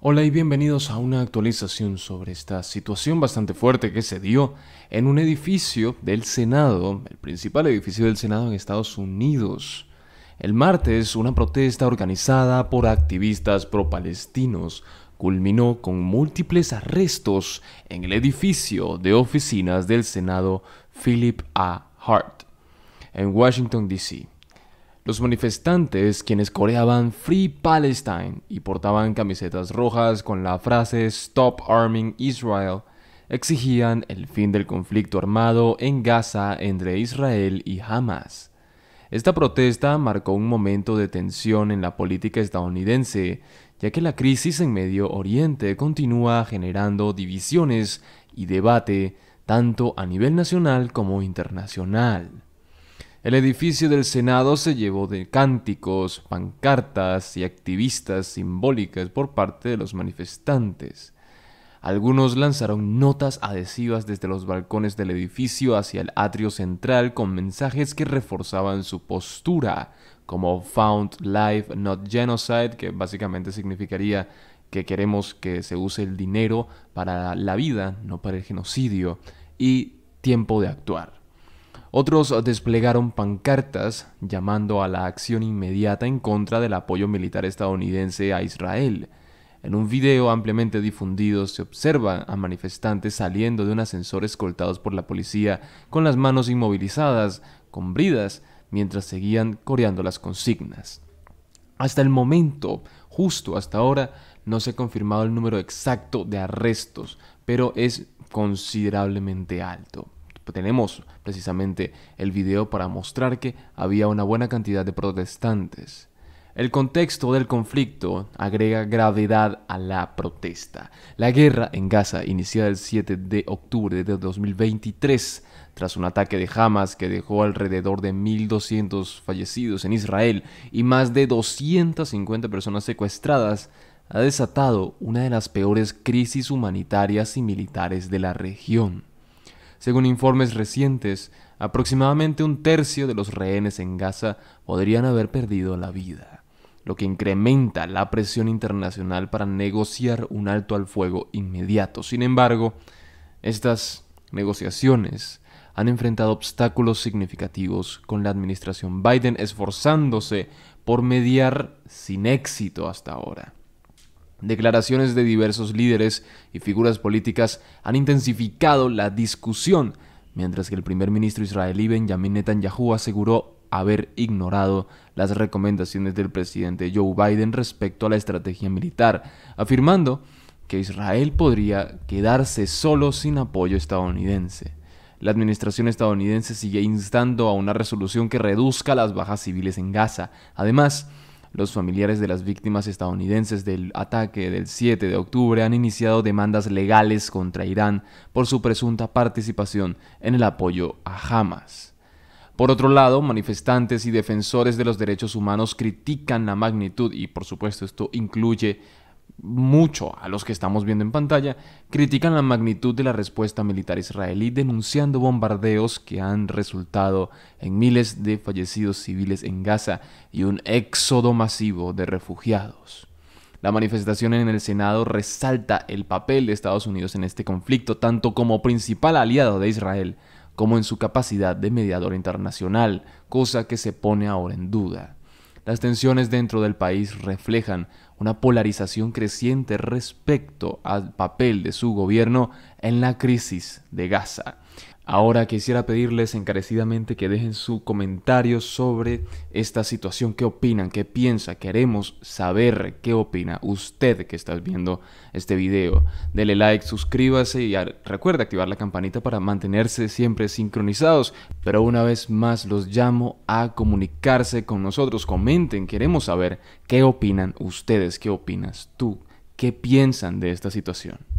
Hola y bienvenidos a una actualización sobre esta situación bastante fuerte que se dio en un edificio del Senado, el principal edificio del Senado en Estados Unidos. El martes, una protesta organizada por activistas pro-palestinos culminó con múltiples arrestos en el edificio de oficinas del Senado Philip A. Hart en Washington, D.C. Los manifestantes, quienes coreaban Free Palestine y portaban camisetas rojas con la frase Stop Arming Israel, exigían el fin del conflicto armado en Gaza entre Israel y Hamas. Esta protesta marcó un momento de tensión en la política estadounidense, ya que la crisis en Medio Oriente continúa generando divisiones y debate tanto a nivel nacional como internacional. El edificio del Senado se llevó de cánticos, pancartas y activistas simbólicas por parte de los manifestantes. Algunos lanzaron notas adhesivas desde los balcones del edificio hacia el atrio central con mensajes que reforzaban su postura, como Found Life Not Genocide, que básicamente significaría que queremos que se use el dinero para la vida, no para el genocidio, y tiempo de actuar. Otros desplegaron pancartas llamando a la acción inmediata en contra del apoyo militar estadounidense a Israel. En un video ampliamente difundido se observa a manifestantes saliendo de un ascensor escoltados por la policía con las manos inmovilizadas, con bridas, mientras seguían coreando las consignas. Hasta el momento, justo hasta ahora, no se ha confirmado el número exacto de arrestos, pero es considerablemente alto. Pues, tenemos precisamente el video para mostrar que había una buena cantidad de protestantes. El contexto del conflicto agrega gravedad a la protesta. La guerra en Gaza, iniciada el 7 de octubre de 2023, tras un ataque de Hamas que dejó alrededor de 1.200 fallecidos en Israel y más de 250 personas secuestradas, ha desatado una de las peores crisis humanitarias y militares de la región. Según informes recientes, aproximadamente un tercio de los rehenes en Gaza podrían haber perdido la vida, lo que incrementa la presión internacional para negociar un alto al fuego inmediato. Sin embargo, estas negociaciones han enfrentado obstáculos significativos con la administración Biden esforzándose por mediar sin éxito hasta ahora. Declaraciones de diversos líderes y figuras políticas han intensificado la discusión, mientras que el primer ministro israelí Benjamin Netanyahu aseguró haber ignorado las recomendaciones del presidente Joe Biden respecto a la estrategia militar, afirmando que Israel podría quedarse solo sin apoyo estadounidense. La administración estadounidense sigue instando a una resolución que reduzca las bajas civiles en Gaza. Además, los familiares de las víctimas estadounidenses del ataque del 7 de octubre han iniciado demandas legales contra Irán por su presunta participación en el apoyo a Hamas. Por otro lado, manifestantes y defensores de los derechos humanos critican la magnitud, y por supuesto esto incluye mucho a los que estamos viendo en pantalla, critican la magnitud de la respuesta militar israelí denunciando bombardeos que han resultado en miles de fallecidos civiles en Gaza y un éxodo masivo de refugiados. La manifestación en el Senado resalta el papel de Estados Unidos en este conflicto, tanto como principal aliado de Israel, como en su capacidad de mediador internacional, cosa que se pone ahora en duda. Las tensiones dentro del país reflejan una polarización creciente respecto al papel de su gobierno en la crisis de Gaza. Ahora quisiera pedirles encarecidamente que dejen su comentario sobre esta situación. ¿Qué opinan? ¿Qué piensa? Queremos saber qué opina usted que está viendo este video. Dele like, suscríbase y recuerde activar la campanita para mantenerse siempre sincronizados. Pero una vez más los llamo a comunicarse con nosotros. Comenten, queremos saber qué opinan ustedes, qué opinas tú, qué piensan de esta situación.